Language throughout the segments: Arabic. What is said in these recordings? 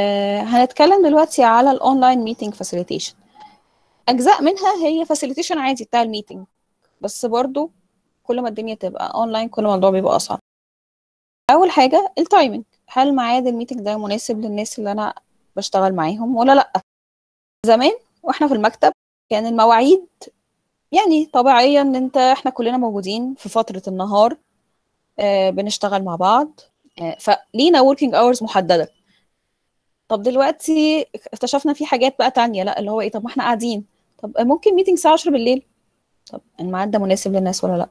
آه، هنتكلم دلوقتي على الاونلاين ميتنج فاسيليتيشن اجزاء منها هي فاسيليتيشن عادي بتاع الميتنج بس برضو كل ما الدنيا تبقى اونلاين كل ما الموضوع بيبقى اصعب اول حاجه التايمنج هل ميعاد الميتنج ده مناسب للناس اللي انا بشتغل معاهم ولا لا زمان واحنا في المكتب كان يعني المواعيد يعني طبيعيا ان انت احنا كلنا موجودين في فتره النهار آه، بنشتغل مع بعض آه، فلينا وركينج اورز محدده طب دلوقتي اكتشفنا في حاجات بقى تانية لا اللي هو ايه طب ما احنا قاعدين طب ممكن ميتنج الساعه 10 بالليل طب الميعاد ده مناسب للناس ولا لا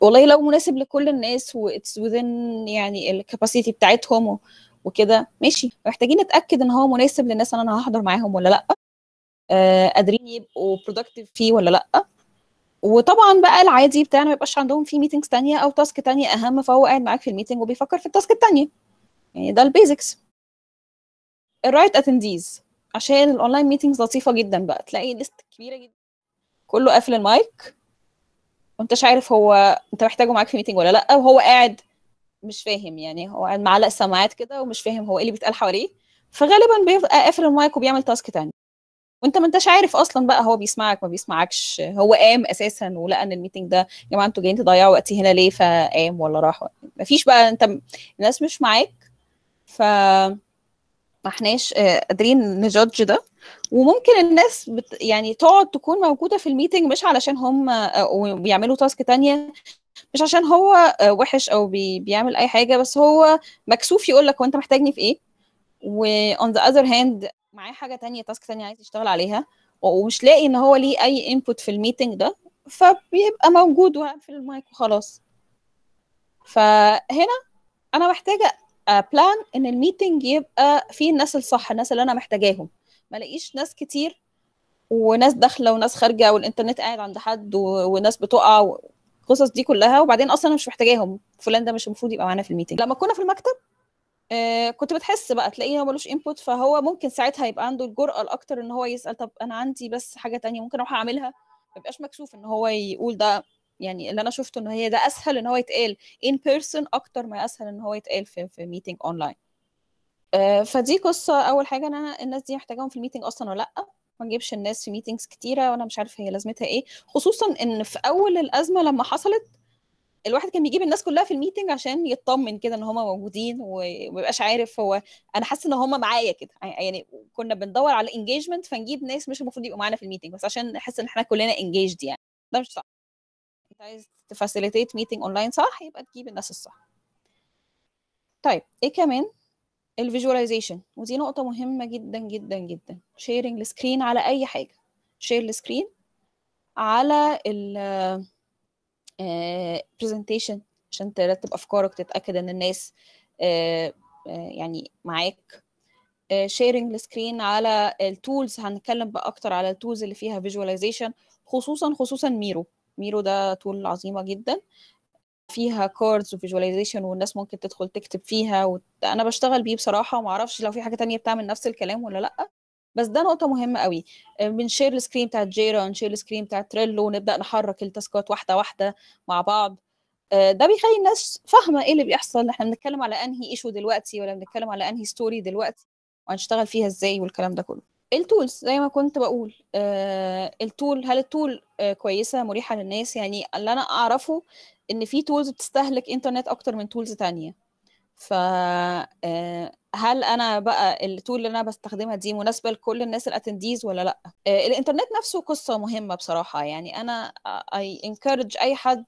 والله لو مناسب لكل الناس واتس وذين يعني الكاباسيتي بتاعتهم وكده ماشي محتاجين نتاكد ان هو مناسب للناس انا هحضر معاهم ولا لا آه قادرين يبقوا برودكتيف فيه ولا لا وطبعا بقى العادي بتاعنا ما يبقاش عندهم في ميتنجز تانية او تاسك تانية اهم فهو قاعد معاك في الميتنج وبيفكر في التاسك التانية يعني ده البيزكس الرايت اتنديز عشان الاونلاين ميتنجز لطيفه جدا بقى تلاقي ليست كبيره جدا كله قافل المايك مش عارف هو انت محتاجه معاك في ميتنج ولا لا وهو قاعد مش فاهم يعني هو قاعد معلق سماعات كده ومش فاهم هو ايه اللي بيتقال حواليه فغالبا بيبقى قافل المايك وبيعمل تاسك تاني وانت ما انتش عارف اصلا بقى هو بيسمعك ما بيسمعكش هو قام اساسا ولقى ان الميتنج ده يا جماعه انتوا جايين تضيعوا وقتي هنا ليه فقام ولا راح ما فيش بقى انت الناس مش معاك ف ما احناش آه، قادرين نجادج ده وممكن الناس بت يعني تقعد تكون موجوده في الميتنج مش علشان هم آه، وبيعملوا تاسك تانية مش عشان هو آه، وحش او بي بيعمل اي حاجه بس هو مكسوف يقول لك وانت محتاجني في ايه وان ذا اذر هاند معاه حاجه تانية تاسك تانية عايز يشتغل عليها ومش لاقي ان هو ليه اي انبوت في الميتنج ده فبيبقى موجود وقاعد في المايك وخلاص فهنا انا محتاجه بلان آه، ان الميتنج يبقى فيه الناس الصح الناس اللي انا محتاجاهم ما الاقيش ناس كتير وناس داخله وناس خارجه والانترنت قاعد عند حد وناس بتقع القصص دي كلها وبعدين اصلا مش محتاجاهم فلان ده مش المفروض يبقى معانا في الميتنج لما كنا في المكتب آه، كنت بتحس بقى تلاقيه هو ملوش انبوت فهو ممكن ساعتها يبقى عنده الجرأه الاكتر ان هو يسال طب انا عندي بس حاجه تانية ممكن اروح اعملها ما يبقاش مكسوف ان هو يقول ده يعني اللي انا شفته ان هي ده اسهل ان هو يتقال ان بيرسون اكتر ما اسهل ان هو يتقال في في ميتنج اونلاين آه، فدي قصه اول حاجه ان انا الناس دي محتاجاهم في الميتنج اصلا ولا لا ما نجيبش الناس في ميتنجز كتيره وانا مش عارفه هي لازمتها ايه خصوصا ان في اول الازمه لما حصلت الواحد كان بيجيب الناس كلها في الميتنج عشان يطمن كده ان هم موجودين وميبقاش عارف هو انا حاسس ان هم معايا كده يعني كنا بندور على انجيجمنت فنجيب ناس مش المفروض يبقوا معانا في الميتنج بس عشان نحس ان احنا كلنا انجيجد يعني ده مش صح انت عايز تفاسيليتيت ميتنج اونلاين صح يبقى تجيب الناس الصح طيب ايه كمان الفيجواليزيشن ودي نقطة مهمة جدا جدا جدا شيرنج السكرين على أي حاجة شير السكرين على ال برزنتيشن آه، عشان ترتب أفكارك تتأكد إن الناس آه، آه، يعني معاك شيرنج السكرين على التولز هنتكلم بقى أكتر على التولز اللي فيها فيجواليزيشن خصوصا خصوصا ميرو ميرو ده تول عظيمه جدا فيها كاردز وفيجواليزيشن والناس ممكن تدخل تكتب فيها وأنا انا بشتغل بيه بصراحه وما اعرفش لو في حاجه تانية بتعمل نفس الكلام ولا لا بس ده نقطه مهمه قوي آه، بنشير السكرين بتاعت جيرا ونشير السكرين بتاعت تريلو ونبدا نحرك التاسكات واحده واحده مع بعض آه، ده بيخلي الناس فاهمه ايه اللي بيحصل احنا بنتكلم على انهي ايشو دلوقتي ولا بنتكلم على انهي ستوري دلوقتي وهنشتغل فيها ازاي والكلام ده كله التولز زي ما كنت بقول آه التول هل التول آه كويسه مريحه للناس يعني اللي انا اعرفه ان في تولز بتستهلك انترنت اكتر من تولز تانية ف آه، هل انا بقى التول اللي انا بستخدمها دي مناسبه لكل الناس الاتنديز ولا لا آه، الانترنت نفسه قصه مهمه بصراحه يعني انا اي آه، انكرج اي حد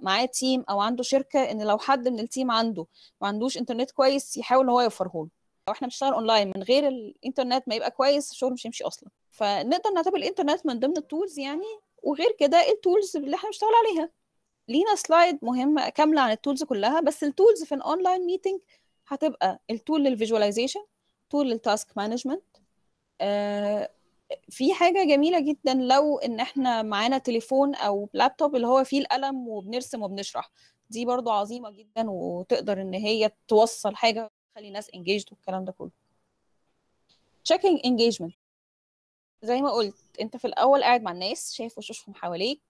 معاه تيم او عنده شركه ان لو حد من التيم عنده ما عندوش انترنت كويس يحاول ان هو يوفره له لو احنا بنشتغل اونلاين من غير الانترنت ما يبقى كويس الشغل مش هيمشي اصلا فنقدر نعتبر الانترنت من ضمن التولز يعني وغير كده التولز اللي احنا بنشتغل عليها لينا سلايد مهمه كامله عن التولز كلها بس التولز في الاونلاين ميتنج هتبقى التول للفيجواليزيشن تول للتاسك مانجمنت في حاجه جميله جدا لو ان احنا معانا تليفون او لابتوب اللي هو فيه القلم وبنرسم وبنشرح دي برضو عظيمه جدا وتقدر ان هي توصل حاجه تخلي الناس انجيجد والكلام ده كله checking engagement زي ما قلت انت في الاول قاعد مع الناس شايف وشوشهم حواليك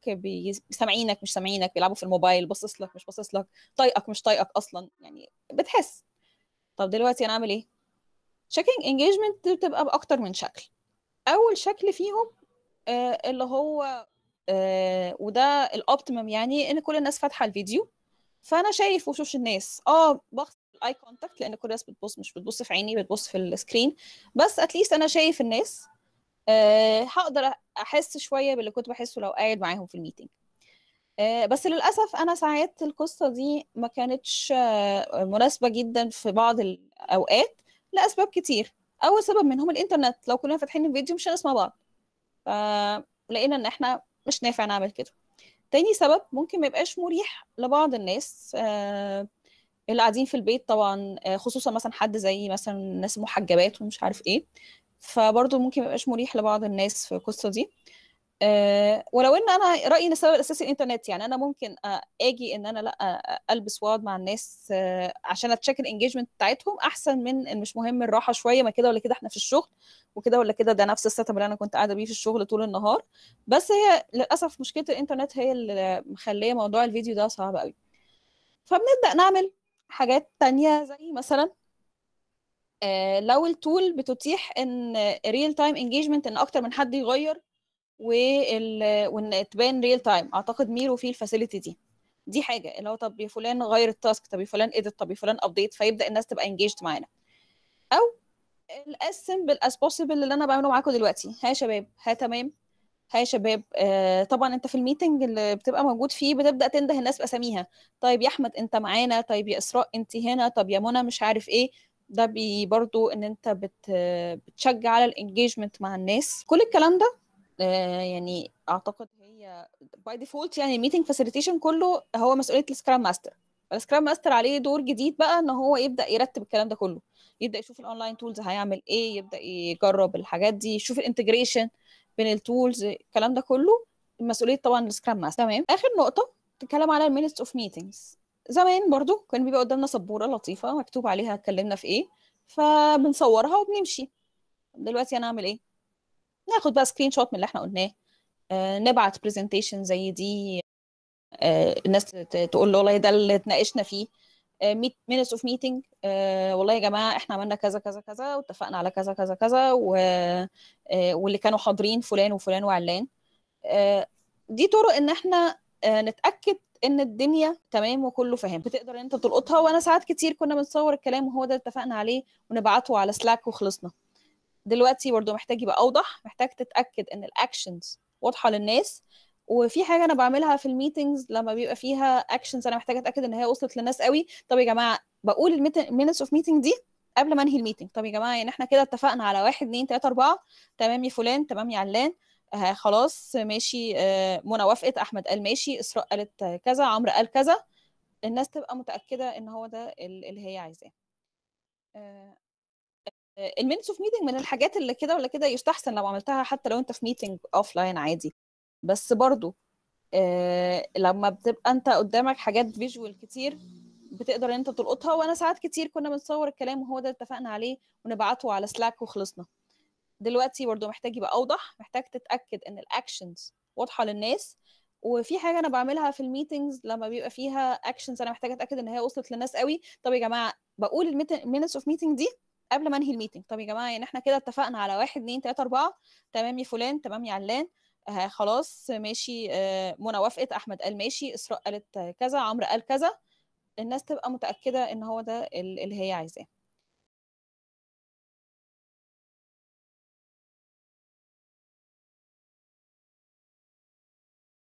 سامعينك مش سامعينك بيلعبوا في الموبايل باصص لك مش باصص لك طايقك مش طايقك اصلا يعني بتحس طب دلوقتي انا اعمل ايه checking engagement بتبقى باكتر من شكل اول شكل فيهم آه اللي هو آه وده الاوبتيمم يعني ان كل الناس فاتحه الفيديو فانا شايف وشوش الناس اه بخ الاي كونتاكت لان كل الناس بتبص مش بتبص في عيني بتبص في السكرين بس اتليست انا شايف الناس أه هقدر احس شويه باللي كنت بحسه لو قاعد معاهم في الميتنج أه بس للاسف انا ساعات القصه دي ما كانتش آه، مناسبه جدا في بعض الاوقات لاسباب كتير اول سبب منهم الانترنت لو كنا فاتحين الفيديو مش هنسمع بعض فلقينا ان احنا مش نافع نعمل كده تاني سبب ممكن ما يبقاش مريح لبعض الناس آه اللي قاعدين في البيت طبعا آه، خصوصا مثلا حد زي مثلا الناس محجبات ومش عارف ايه فبرضه ممكن ميبقاش مريح لبعض الناس في القصه دي آه، ولو ان انا رايي ان السبب الاساسي الانترنت يعني انا ممكن آه، اجي ان انا لا البس واقعد مع الناس عشان اتشيك الانجيجمنت بتاعتهم احسن من إن مش مهم الراحه شويه ما كده ولا كده احنا في الشغل وكده ولا كده ده نفس السيت اللي انا كنت قاعده بيه في الشغل طول النهار بس هي للاسف مشكله الانترنت هي اللي مخليه موضوع الفيديو ده صعب قوي فبنبدا نعمل حاجات تانية زي مثلا آه، لو التول بتتيح ان ريل تايم انجيجمنت ان اكتر من حد يغير وان تبان ريل تايم اعتقد ميرو فيه الفاسيلتي دي دي حاجه اللي هو طب يا فلان غير التاسك طب يا فلان اديت طب يا فلان ابديت فيبدا الناس تبقى انجيجد معانا او الاسم بوسيبل اللي انا بعمله معاكم دلوقتي ها يا شباب ها تمام ها يا شباب آه طبعا انت في الميتنج اللي بتبقى موجود فيه بتبدا تنده الناس باساميها طيب يا احمد انت معانا طيب يا اسراء انت هنا طب يا منى مش عارف ايه ده بي برضو ان انت بت بتشجع على الانجيجمنت مع الناس كل الكلام ده آه يعني اعتقد هي باي ديفولت يعني الميتنج فاسيليتيشن كله هو مسؤوليه السكرام ماستر السكرام ماستر عليه دور جديد بقى ان هو يبدا يرتب الكلام ده كله يبدا يشوف الاونلاين تولز هيعمل ايه يبدا يجرب الحاجات دي يشوف الانتجريشن بين التولز الكلام ده كله مسؤوليه طبعا السكرام ماستر تمام اخر نقطه تتكلم على المينتس اوف ميتنجز زمان برضو كان بيبقى قدامنا سبوره لطيفه مكتوب عليها اتكلمنا في ايه فبنصورها وبنمشي دلوقتي انا اعمل ايه ناخد بقى سكرين شوت من اللي احنا قلناه آه نبعت برزنتيشن زي دي آه الناس تقول له والله ده اللي اتناقشنا فيه مينتس اوف ميتنج والله يا جماعه احنا عملنا كذا كذا كذا واتفقنا على كذا كذا كذا و... آه، واللي كانوا حاضرين فلان وفلان وعلان آه، دي طرق ان احنا آه، نتاكد ان الدنيا تمام وكله فاهم بتقدر ان انت تلقطها وانا ساعات كتير كنا بنصور الكلام وهو ده اتفقنا عليه ونبعته على سلاك وخلصنا دلوقتي برضه محتاج يبقى اوضح محتاج تتاكد ان الاكشنز واضحه للناس وفي حاجه انا بعملها في الميتنجز لما بيبقى فيها اكشنز انا محتاجه اتاكد ان هي وصلت للناس قوي طب يا جماعه بقول المينتس اوف ميتنج دي قبل ما انهي الميتنج طب يا جماعه يعني احنا كده اتفقنا على واحد اثنين ثلاثه اربعه تمام يا فلان تمام يا علان آه خلاص ماشي آه منى وافقت احمد قال ماشي اسراء قالت كذا عمرو قال كذا الناس تبقى متاكده ان هو ده اللي هي عايزاه آه المينتس اوف ميتنج من الحاجات اللي كده ولا كده يستحسن لو عملتها حتى لو انت في ميتنج اوف لاين عادي بس برضو آه لما بتبقى انت قدامك حاجات فيجوال كتير بتقدر ان انت تلقطها وانا ساعات كتير كنا بنصور الكلام وهو ده اتفقنا عليه ونبعته على سلاك وخلصنا دلوقتي برضو محتاج يبقى اوضح محتاج تتاكد ان الاكشنز واضحه للناس وفي حاجه انا بعملها في الميتنجز لما بيبقى فيها اكشنز انا محتاجه اتاكد ان هي وصلت للناس قوي طب يا جماعه بقول المينتس اوف ميتنج دي قبل ما انهي الميتنج طب يا جماعه يعني احنا كده اتفقنا على واحد اثنين ثلاثه اربعه تمام يا فلان تمام يا علان خلاص ماشي آه، منى وافقت احمد قال ماشي اسراء قالت كذا عمرو قال كذا الناس تبقى متاكده ان هو ده اللي هي عايزاه